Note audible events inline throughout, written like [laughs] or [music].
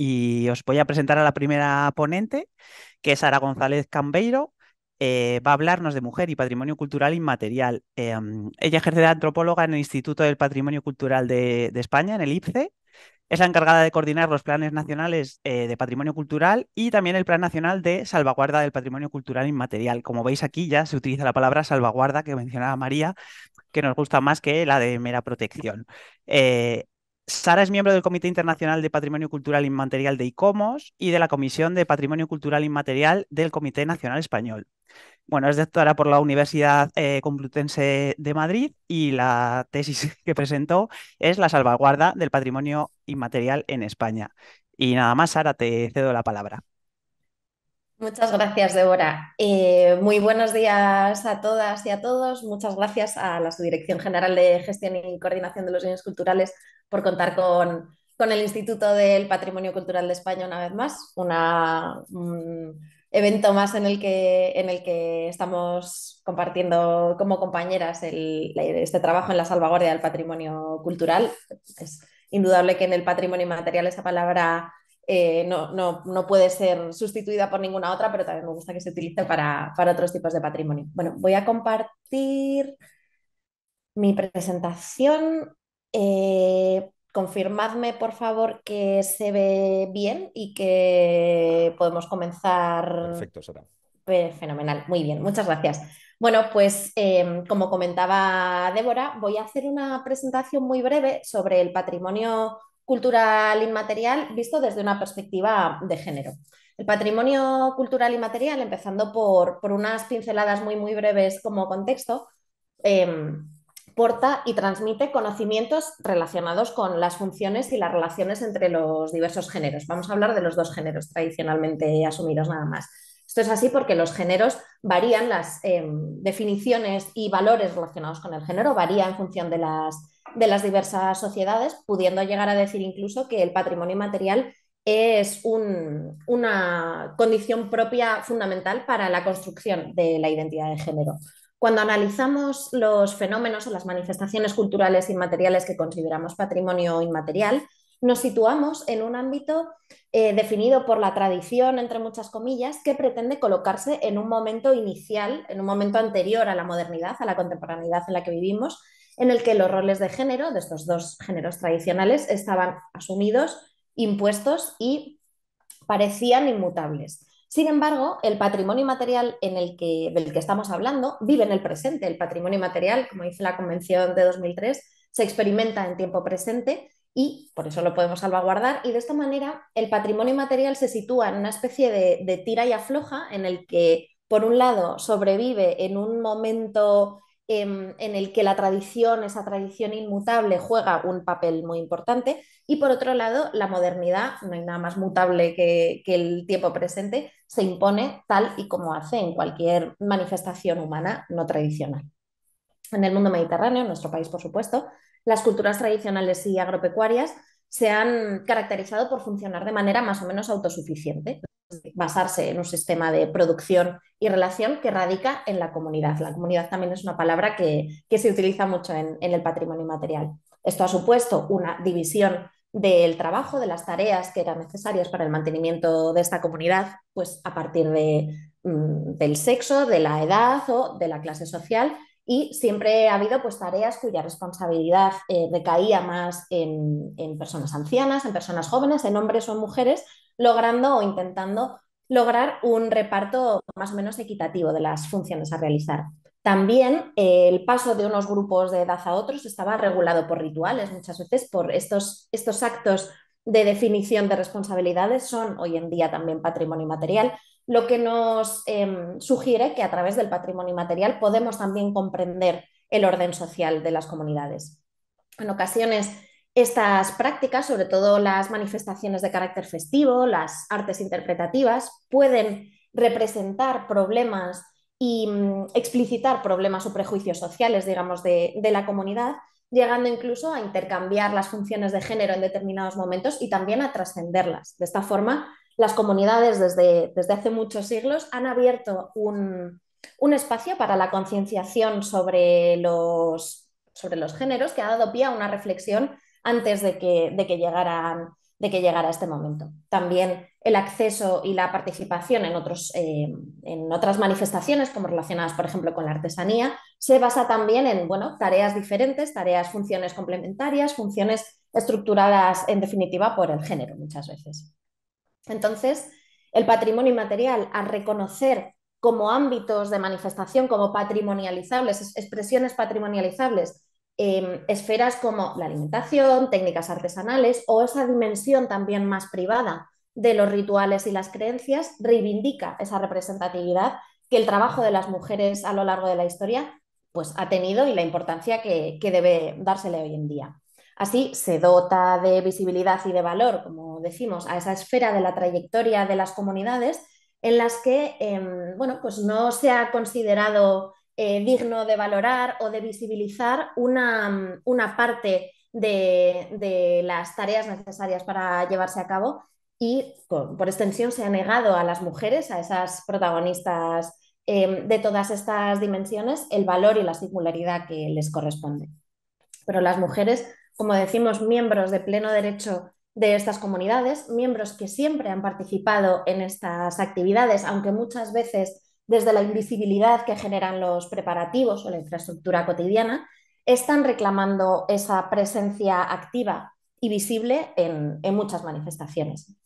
Y os voy a presentar a la primera ponente, que es Sara González Cambeiro. Eh, va a hablarnos de mujer y patrimonio cultural inmaterial. Eh, mm, ella ejerce de antropóloga en el Instituto del Patrimonio Cultural de, España, en el IPCE. Es la encargada de coordinar los planes nacionales eh, de patrimonio cultural y también el Plan Nacional de Salvaguarda del Patrimonio Cultural Inmaterial. Como veis aquí ya se utiliza la palabra salvaguarda que mencionaba María, que nos gusta más que la de mera protección. Sara es miembro del Comité Internacional de Patrimonio Cultural Inmaterial de ICOMOS y de la Comisión de Patrimonio Cultural Inmaterial del Comité Nacional Español. Bueno, es doctora por la Universidad eh, Complutense de Madrid y la tesis [laughs] que presentó es la salvaguarda del patrimonio inmaterial en España. Y nada más, Sara, te cedo la palabra. Muchas gracias, Débora. Eh, muy buenos días a todas y a todos. Muchas gracias a la Subdirección General de Gestión y Coordinación de los Bienes Culturales por contar con, el Instituto del Patrimonio Cultural de España una vez más, un evento más en el que, en el que estamos compartiendo como compañeras este trabajo en la salvaguardia del patrimonio cultural. Es indudable que en el patrimonio inmaterial esa palabra eh, no, puede ser sustituida por ninguna otra, pero también me gusta que se utilice para, para otros tipos de patrimonio. Bueno, voy a compartir mi presentación eh, confirmadme, por favor, que se ve bien y que podemos comenzar. Perfecto, será pues, fenomenal, muy bien, muchas gracias. Bueno, pues eh, como comentaba Débora, voy a hacer una presentación muy breve sobre el patrimonio cultural inmaterial visto desde una perspectiva de género. El patrimonio cultural inmaterial, empezando por, por unas pinceladas muy, muy breves como contexto, eh, porta y transmite conocimientos relacionados con las funciones y las relaciones entre los diversos géneros. Vamos a hablar de los dos géneros tradicionalmente asumidos nada más. Esto es así porque los géneros varían, las em, definiciones y valores relacionados con el género varían en función de las, de las diversas sociedades, pudiendo llegar a decir incluso que el patrimonio material es una condición propia fundamental para la construcción de la identidad de género. Cuando analizamos los fenómenos o las manifestaciones culturales inmateriales que consideramos patrimonio inmaterial, nos situamos en un ámbito eh, definido por la tradición, entre muchas comillas, que pretende colocarse en un momento inicial, en un momento anterior a la modernidad, a la contemporaneidad en la que vivimos, en el que los roles de género, de estos dos géneros tradicionales, estaban asumidos, impuestos y parecían inmutables. Sin embargo, el patrimonio material en el que, del que estamos hablando vive en el presente. El patrimonio material, como dice la Convención de 2003, se experimenta en tiempo presente y por eso lo podemos salvaguardar. Y de esta manera, el patrimonio material se sitúa en una especie de, tira y afloja en el que, por un lado, sobrevive en un momento em, en el que la tradición, esa tradición inmutable, juega un papel muy importante, y por otro lado, la modernidad, no hay nada más mutable que, el tiempo presente, se impone tal y como hace en cualquier manifestación humana no tradicional. En el mundo mediterráneo, en nuestro país, por supuesto, las culturas tradicionales y agropecuarias se han caracterizado por funcionar de manera más o menos autosuficiente, basarse en un sistema de producción y relación que radica en la comunidad. La comunidad también es una palabra que, se utiliza mucho en, en, el patrimonio material. Esto ha supuesto una división del trabajo, de las tareas que eran necesarias para el mantenimiento de esta comunidad, pues a partir mm, del sexo, de la edad o de la clase social. Y siempre ha habido pues, tareas cuya responsabilidad eh, recaía más en, en, personas ancianas, en personas jóvenes, en hombres o en mujeres, logrando o intentando lograr un reparto más o menos equitativo de las funciones a realizar. También eh, el paso de unos grupos de edad a otros estaba regulado por rituales, muchas veces por estos, estos actos de definición de responsabilidades son hoy en día también patrimonio material, lo que nos em, sugiere que a través del patrimonio material podemos también comprender el orden social de las comunidades. En ocasiones, estas prácticas, sobre todo las manifestaciones de carácter festivo, las artes interpretativas, pueden representar problemas y mm, explicitar problemas o prejuicios sociales, digamos, de, la comunidad, llegando incluso a intercambiar las funciones de género en determinados momentos y también a trascenderlas. De esta forma, las comunidades desde, desde hace muchos siglos han abierto un, espacio para la concienciación sobre los, sobre los géneros que ha dado pie a una reflexión antes de que, llegaran de que llegara este momento. También el acceso y la participación eh, en, otras manifestaciones, como relacionadas, por ejemplo, con la artesanía, se basa también en bueno, tareas diferentes, tareas, funciones complementarias, funciones estructuradas, en definitiva, por el género muchas veces. Entonces, el patrimonio inmaterial, al reconocer como ámbitos de manifestación, como patrimonializables, expresiones patrimonializables, em, esferas como la alimentación, técnicas artesanales o esa dimensión también más privada de los rituales y las creencias reivindica esa representatividad que el trabajo de las mujeres a lo largo de la historia pues, ha tenido y la importancia que, debe dársele hoy en día. Así se dota de visibilidad y de valor, como decimos, a esa esfera de la trayectoria de las comunidades en las que em, pues no se ha considerado eh, digno de valorar o de visibilizar una, parte de, las tareas necesarias para llevarse a cabo y por extensión se ha negado a las mujeres, a esas protagonistas em, de todas estas dimensiones, el valor y la singularidad que les corresponde. Pero las mujeres, como decimos, miembros de pleno derecho de estas comunidades, miembros que siempre han participado en estas actividades, aunque muchas veces desde la invisibilidad que generan los preparativos o la infraestructura cotidiana, están reclamando esa presencia activa y visible en muchas manifestaciones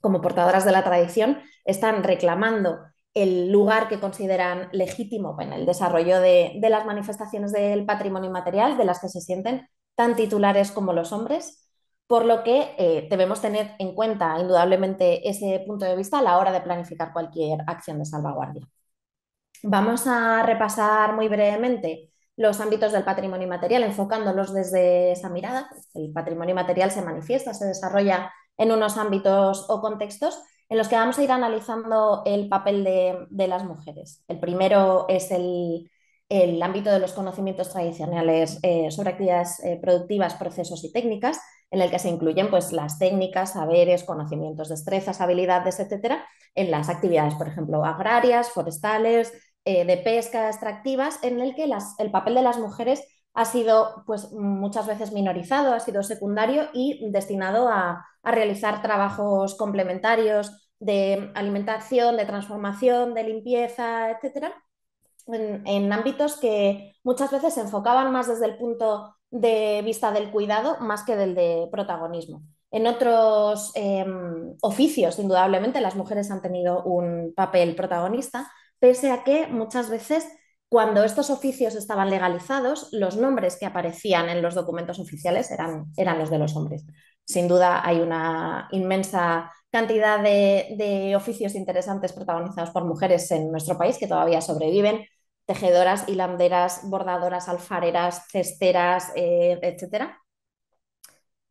como portadoras de la tradición, están reclamando el lugar que consideran legítimo en el desarrollo de, las manifestaciones del patrimonio material de las que se sienten tan titulares como los hombres, por lo que eh, debemos tener en cuenta indudablemente ese punto de vista a la hora de planificar cualquier acción de salvaguardia. Vamos a repasar muy brevemente los ámbitos del patrimonio material enfocándolos desde esa mirada. El patrimonio material se manifiesta, se desarrolla en unos ámbitos o contextos en los que vamos a ir analizando el papel de, las mujeres. El primero es el, ámbito de los conocimientos tradicionales eh, sobre actividades eh, productivas, procesos y técnicas, en el que se incluyen pues, las técnicas, saberes, conocimientos, destrezas, habilidades, etcétera, en las actividades, por ejemplo, agrarias, forestales, eh, de pesca, extractivas, en el que el papel de las mujeres ha sido pues, muchas veces minorizado, ha sido secundario y destinado a, realizar trabajos complementarios de alimentación, de transformación, de limpieza, etcétera, en, ámbitos que muchas veces se enfocaban más desde el punto de vista del cuidado más que del de protagonismo. En otros eh, oficios, indudablemente, las mujeres han tenido un papel protagonista, pese a que muchas veces cuando estos oficios estaban legalizados, los nombres que aparecían en los documentos oficiales eran, eran los de los hombres. Sin duda hay una inmensa cantidad de, oficios interesantes protagonizados por mujeres en nuestro país que todavía sobreviven, tejedoras, hilanderas, bordadoras, alfareras, cesteras, eh, etc.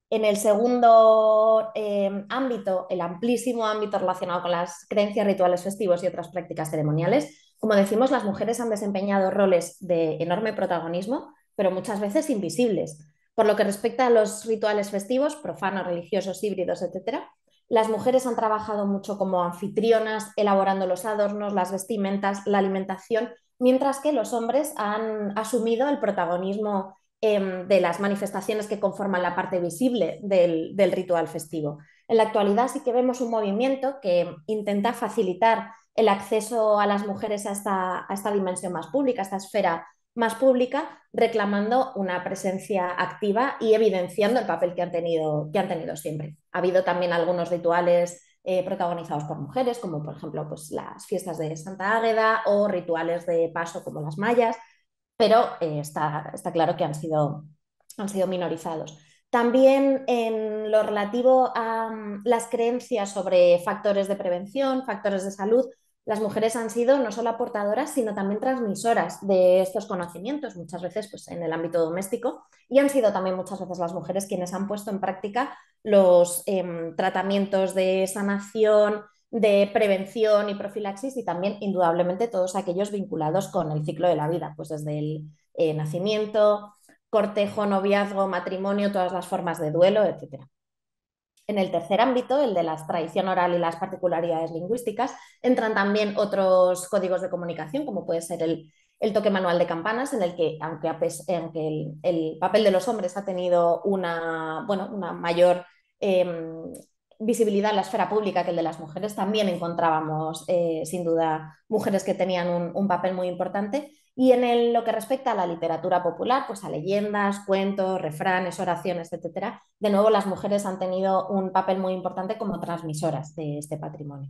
En el segundo eh, ámbito, el amplísimo ámbito relacionado con las creencias, rituales festivos y otras prácticas ceremoniales, como decimos, las mujeres han desempeñado roles de enorme protagonismo, pero muchas veces invisibles. Por lo que respecta a los rituales festivos, profanos, religiosos, híbridos, etc., las mujeres han trabajado mucho como anfitrionas, elaborando los adornos, las vestimentas, la alimentación, mientras que los hombres han asumido el protagonismo em, de las manifestaciones que conforman la parte visible del ritual festivo. En la actualidad sí que vemos un movimiento que intenta facilitar el acceso a las mujeres a esta, dimensión más pública, a esta esfera más pública, reclamando una presencia activa y evidenciando el papel que han tenido, que han tenido siempre. Ha habido también algunos rituales eh, protagonizados por mujeres, como por ejemplo pues, las fiestas de Santa Águeda o rituales de paso como las mayas, pero eh, está, está, claro que han sido, han sido minorizados. También en lo relativo a mm, las creencias sobre factores de prevención, factores de salud, las mujeres han sido no solo aportadoras, sino también transmisoras de estos conocimientos, muchas veces pues, en el ámbito doméstico, y han sido también muchas veces las mujeres quienes han puesto en práctica los em, tratamientos de sanación, de prevención y profilaxis, y también indudablemente todos aquellos vinculados con el ciclo de la vida, pues desde el eh, nacimiento, cortejo, noviazgo, matrimonio, todas las formas de duelo, etc. En el tercer ámbito, el de la tradición oral y las particularidades lingüísticas, entran también otros códigos de comunicación, como puede ser el, toque manual de campanas, en el que, aunque, el, papel de los hombres ha tenido una, una mayor em, visibilidad en la esfera pública que el de las mujeres, también encontrábamos, eh, sin duda, mujeres que tenían un papel muy importante. Y en lo que respecta a la literatura popular, pues a leyendas, cuentos, refranes, oraciones, etcétera, de nuevo las mujeres han tenido un papel muy importante como transmisoras de este patrimonio.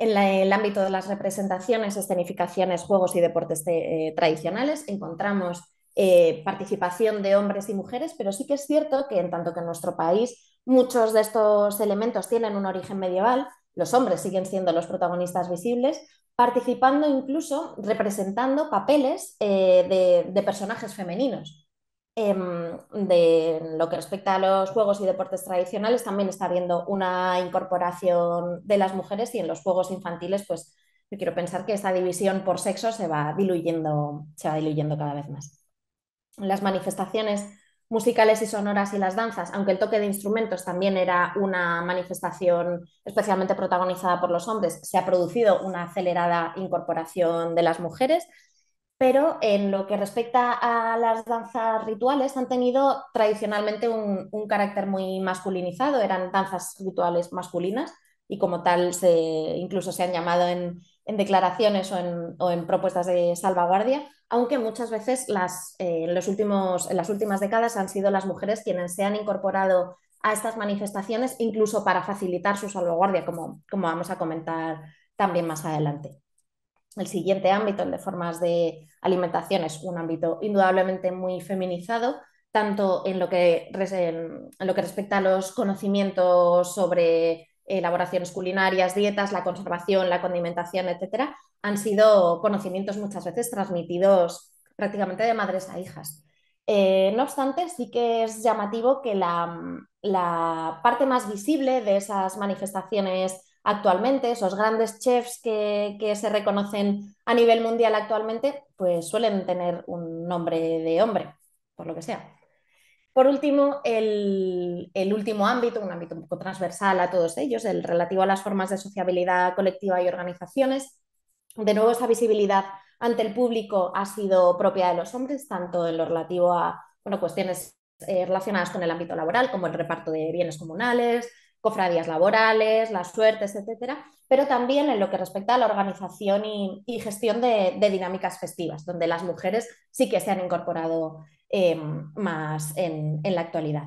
En el ámbito de las representaciones, escenificaciones, juegos y deportes eh, tradicionales encontramos eh, participación de hombres y mujeres, pero sí que es cierto que en tanto que en nuestro país muchos de estos elementos tienen un origen medieval, los hombres siguen siendo los protagonistas visibles, participando incluso representando papeles eh, de, personajes femeninos. Em, en de lo que respecta a los juegos y deportes tradicionales, también está habiendo una incorporación de las mujeres y en los juegos infantiles, pues yo quiero pensar que esta división por sexo se va diluyendo, se va diluyendo cada vez más. Las manifestaciones musicales y sonoras y las danzas, aunque el toque de instrumentos también era una manifestación especialmente protagonizada por los hombres, se ha producido una acelerada incorporación de las mujeres, pero en lo que respecta a las danzas rituales han tenido tradicionalmente un, carácter muy masculinizado, eran danzas rituales masculinas y como tal se, incluso se han llamado en, en declaraciones o en, propuestas de salvaguardia, aunque muchas veces las, eh, en, los últimos, las últimas décadas han sido las mujeres quienes se han incorporado a estas manifestaciones, incluso para facilitar su salvaguardia, como, como vamos a comentar también más adelante. El siguiente ámbito, el de formas de alimentación, es un ámbito indudablemente muy feminizado, tanto en lo que, en lo que respecta a los conocimientos sobre elaboraciones culinarias, dietas, la conservación, la condimentación, etcétera, han sido conocimientos muchas veces transmitidos prácticamente de madres a hijas. Eh, no obstante, sí que es llamativo que la, parte más visible de esas manifestaciones actualmente, esos grandes chefs que, se reconocen a nivel mundial actualmente, pues suelen tener un nombre de hombre, por lo que sea. Por último, el, último ámbito, un ámbito un poco transversal a todos ellos, el relativo a las formas de sociabilidad colectiva y organizaciones. De nuevo, esa visibilidad ante el público ha sido propia de los hombres, tanto en lo relativo a cuestiones eh, relacionadas con el ámbito laboral, como el reparto de bienes comunales, cofradías laborales, las suertes, etcétera, pero también en lo que respecta a la organización y, gestión de, dinámicas festivas, donde las mujeres sí que se han incorporado em, más en, la actualidad.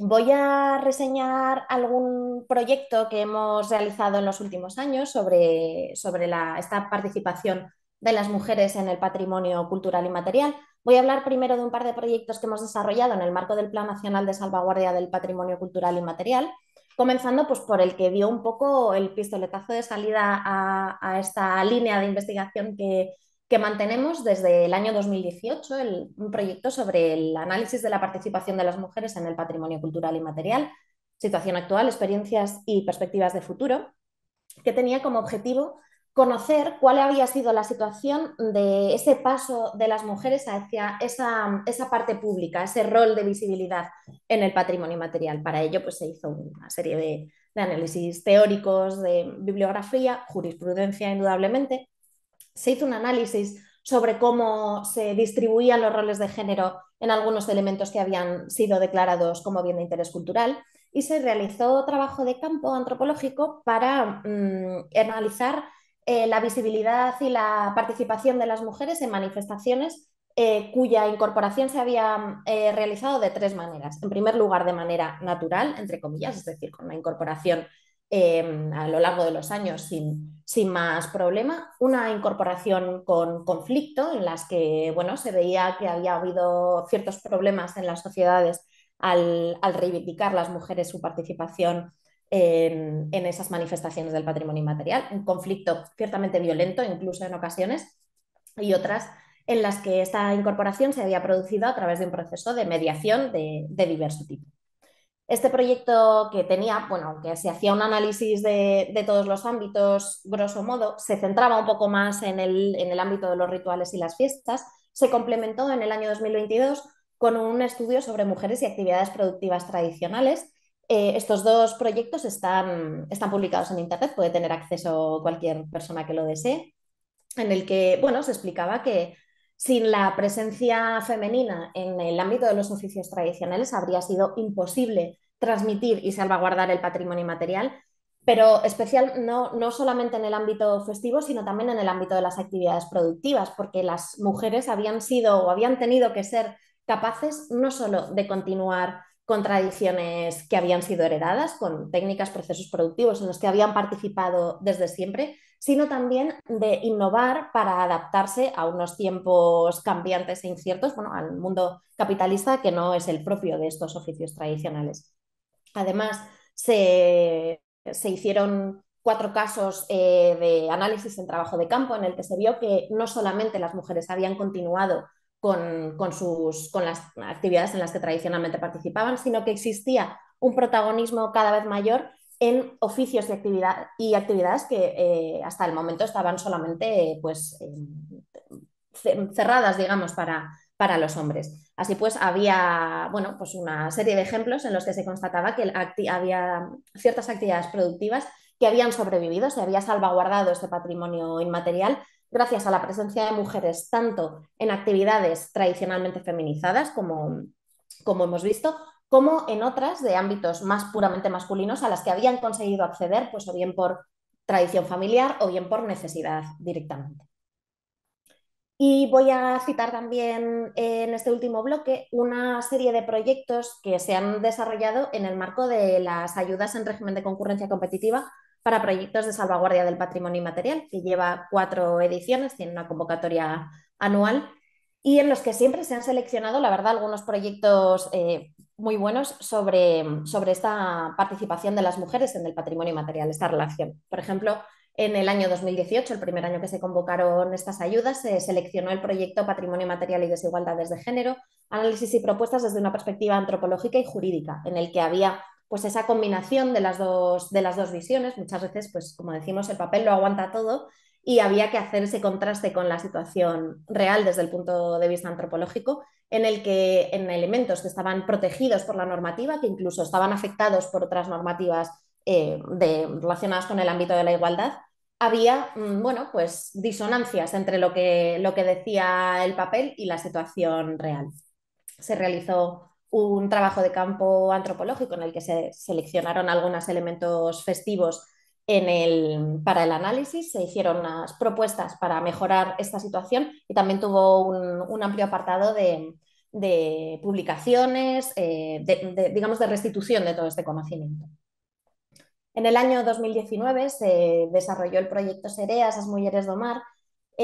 Voy a reseñar algún proyecto que hemos realizado en los últimos años sobre, esta participación de las mujeres en el patrimonio cultural y material. Voy a hablar primero de un par de proyectos que hemos desarrollado en el marco del Plan Nacional de Salvaguardia del Patrimonio Cultural y Material, comenzando pues, por el que dio un poco el pistoletazo de salida a, esta línea de investigación que, mantenemos desde el año 2018, un proyecto sobre el análisis de la participación de las mujeres en el patrimonio cultural y material, situación actual, experiencias y perspectivas de futuro, que tenía como objetivo conocer cuál había sido la situación de ese paso de las mujeres hacia esa, parte pública, ese rol de visibilidad en el patrimonio material. Para ello pues, se hizo una serie de, análisis teóricos, de bibliografía, jurisprudencia indudablemente. Se hizo un análisis sobre cómo se distribuían los roles de género en algunos elementos que habían sido declarados como bien de interés cultural y se realizó trabajo de campo antropológico para mm, analizar eh, la visibilidad y la participación de las mujeres en manifestaciones eh, cuya incorporación se había eh, realizado de tres maneras. En primer lugar, de manera natural, entre comillas, es decir, con la incorporación a lo largo de los años sin, más problema, una incorporación con conflicto en las que bueno, se veía que había habido ciertos problemas en las sociedades al, al reivindicar las mujeres su participación en, esas manifestaciones del patrimonio inmaterial. Un conflicto ciertamente violento, incluso en ocasiones, y otras en las que esta incorporación se había producido a través de un proceso de mediación de, de diverso tipo. Este proyecto que tenía, bueno, aunque se hacía un análisis de, todos los ámbitos, grosso modo, se centraba un poco más en el, en el, ámbito de los rituales y las fiestas, se complementó en el año 2022 con un estudio sobre mujeres y actividades productivas tradicionales eh, estos dos proyectos están, están publicados en Internet, puede tener acceso cualquier persona que lo desee, en el que bueno, se explicaba que sin la presencia femenina en el ámbito de los oficios tradicionales habría sido imposible transmitir y salvaguardar el patrimonio material, pero especial no, no solamente en el ámbito festivo, sino también en el ámbito de las actividades productivas, porque las mujeres habían sido o habían tenido que ser capaces no solo de continuar con tradiciones que habían sido heredadas, con técnicas, procesos productivos en los que habían participado desde siempre, sino también de innovar para adaptarse a unos tiempos cambiantes e inciertos, bueno, al mundo capitalista que no es el propio de estos oficios tradicionales. Además, se, hicieron cuatro casos eh, de análisis en trabajo de campo en el que se vio que no solamente las mujeres habían continuado con, sus, las actividades en las que tradicionalmente participaban, sino que existía un protagonismo cada vez mayor en oficios y, actividades que eh, hasta el momento estaban solamente pues, eh, cerradas, digamos, para, para los hombres. Así pues, había bueno, pues una serie de ejemplos en los que se constataba que había ciertas actividades productivas que habían sobrevivido, se había salvaguardado este patrimonio inmaterial gracias a la presencia de mujeres tanto en actividades tradicionalmente feminizadas, como, como hemos visto, como en otras de ámbitos más puramente masculinos a las que habían conseguido acceder, pues o bien por tradición familiar o bien por necesidad directamente. Y voy a citar también eh, en este último bloque una serie de proyectos que se han desarrollado en el marco de las ayudas en régimen de concurrencia competitiva para proyectos de salvaguardia del patrimonio inmaterial, que lleva cuatro ediciones, tiene una convocatoria anual y en los que siempre se han seleccionado, la verdad, algunos proyectos eh, muy buenos sobre, sobre esta participación de las mujeres en el patrimonio inmaterial, esta relación. Por ejemplo, en el año 2018, el primer año que se convocaron estas ayudas, se seleccionó el proyecto Patrimonio Material y Desigualdades de Género, análisis y propuestas desde una perspectiva antropológica y jurídica, en el que había pues esa combinación de las dos, de las dos visiones, muchas veces, pues como decimos, el papel lo aguanta todo y había que hacer ese contraste con la situación real desde el punto de vista antropológico, en el que en elementos que estaban protegidos por la normativa, que incluso estaban afectados por otras normativas eh, relacionadas con el ámbito de la igualdad, había mm, bueno, pues, disonancias entre lo que, lo que decía el papel y la situación real. Se realizó un trabajo de campo antropológico en el que se seleccionaron algunos elementos festivos para el análisis, se hicieron unas propuestas para mejorar esta situación y también tuvo un, amplio apartado de, publicaciones, eh, digamos, de restitución de todo este conocimiento. En el año 2019 se desarrolló el proyecto SEREA, esas mujeres do mar,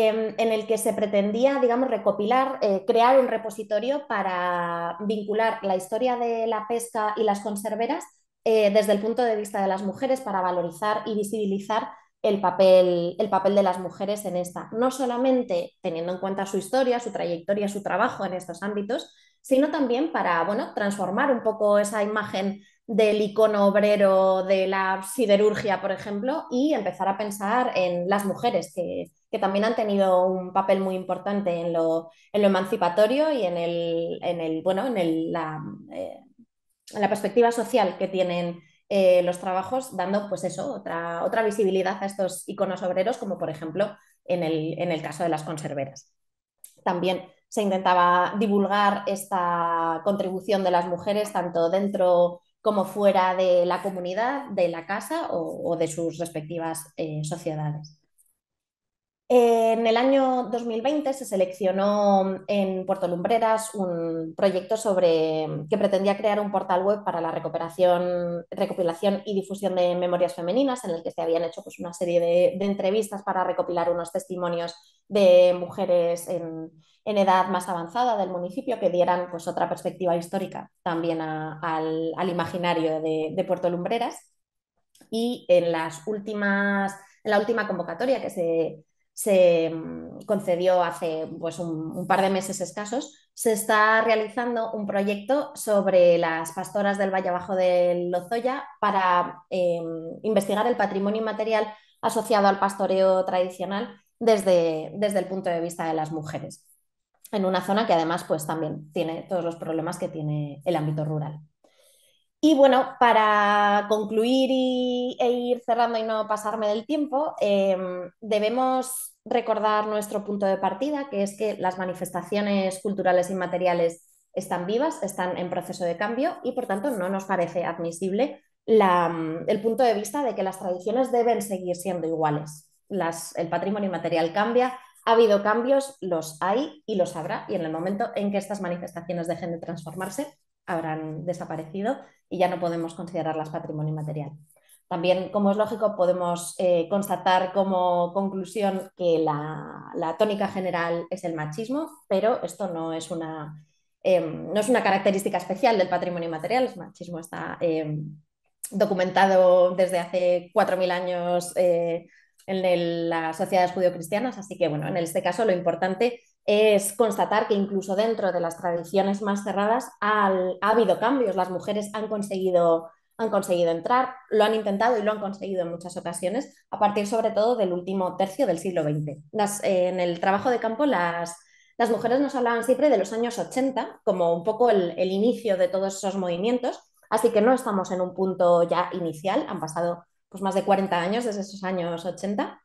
Em, en el que se pretendía, digamos, recopilar, eh, crear un repositorio para vincular la historia de la pesca y las conserveras eh, desde el punto de vista de las mujeres para valorizar y visibilizar el papel, el papel de las mujeres en esta, no solamente teniendo en cuenta su historia, su trayectoria, su trabajo en estos ámbitos, sino también para bueno, transformar un poco esa imagen del icono obrero de la siderurgia, por ejemplo, y empezar a pensar en las mujeres que, que también han tenido un papel muy importante en lo, emancipatorio y en, el, en bueno, eh, en, la, perspectiva social que tienen eh, los trabajos, dando pues eso, otra, otra visibilidad a estos iconos obreros, como por ejemplo en el, caso de las conserveras. También se intentaba divulgar esta contribución de las mujeres, tanto dentro como fuera de la comunidad, de la casa o, de sus respectivas eh, sociedades. En el año 2020 se seleccionó en Puerto Lumbreras un proyecto sobre, que pretendía crear un portal web para la recopilación y difusión de memorias femeninas, en el que se habían hecho pues, una serie de, entrevistas para recopilar unos testimonios de mujeres en, edad más avanzada del municipio que dieran pues, otra perspectiva histórica también al, imaginario de, Puerto Lumbreras. Y en las últimas en la última convocatoria que se, se mm, concedió hace pues, un, par de meses escasos, se está realizando un proyecto sobre las pastoras del Valle Abajo del Lozoya para em, investigar el patrimonio inmaterial asociado al pastoreo tradicional desde, desde el punto de vista de las mujeres, en una zona que además pues, también tiene todos los problemas que tiene el ámbito rural. Y bueno, para concluir y, e ir cerrando y no pasarme del tiempo, em, debemos recordar nuestro punto de partida, que es que las manifestaciones culturales inmateriales están vivas, están en proceso de cambio y por tanto no nos parece admisible mm, el punto de vista de que las tradiciones deben seguir siendo iguales. el patrimonio inmaterial cambia, ha habido cambios, los hay y los habrá y en el momento en que estas manifestaciones dejen de transformarse, habrán desaparecido y ya no podemos considerarlas patrimonio material. También, como es lógico, podemos eh, constatar como conclusión que la, tónica general es el machismo, pero esto no es una, em, no es una característica especial del patrimonio material. El machismo está em, documentado desde hace 4.000 años eh, en las sociedades judio-cristianas, así que bueno, en este caso lo importante es constatar que incluso dentro de las tradiciones más cerradas ha habido cambios. Las mujeres han conseguido, han conseguido entrar, lo han intentado y lo han conseguido en muchas ocasiones, a partir sobre todo del último tercio del siglo XX. en el trabajo de campo, las, mujeres nos hablaban siempre de los años 80 como un poco el, inicio de todos esos movimientos, así que no estamos en un punto ya inicial, han pasado pues, más de 40 años desde esos años 80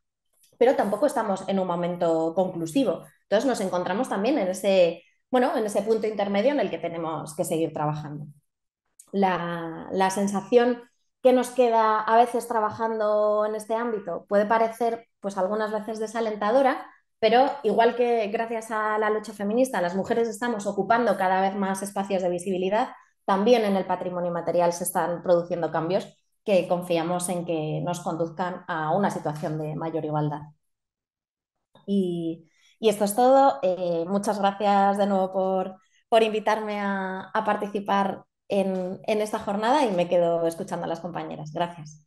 pero tampoco estamos en un momento conclusivo nos encontramos también en ese, bueno, en ese punto intermedio en el que tenemos que seguir trabajando. La, la sensación que nos queda a veces trabajando en este ámbito puede parecer pues algunas veces desalentadora, pero igual que gracias a la lucha feminista las mujeres estamos ocupando cada vez más espacios de visibilidad, también en el patrimonio material se están produciendo cambios que confiamos en que nos conduzcan a una situación de mayor igualdad. Y y esto es todo. Eh, muchas gracias de nuevo por, invitarme a, participar en esta jornada y me quedo escuchando a las compañeras. Gracias.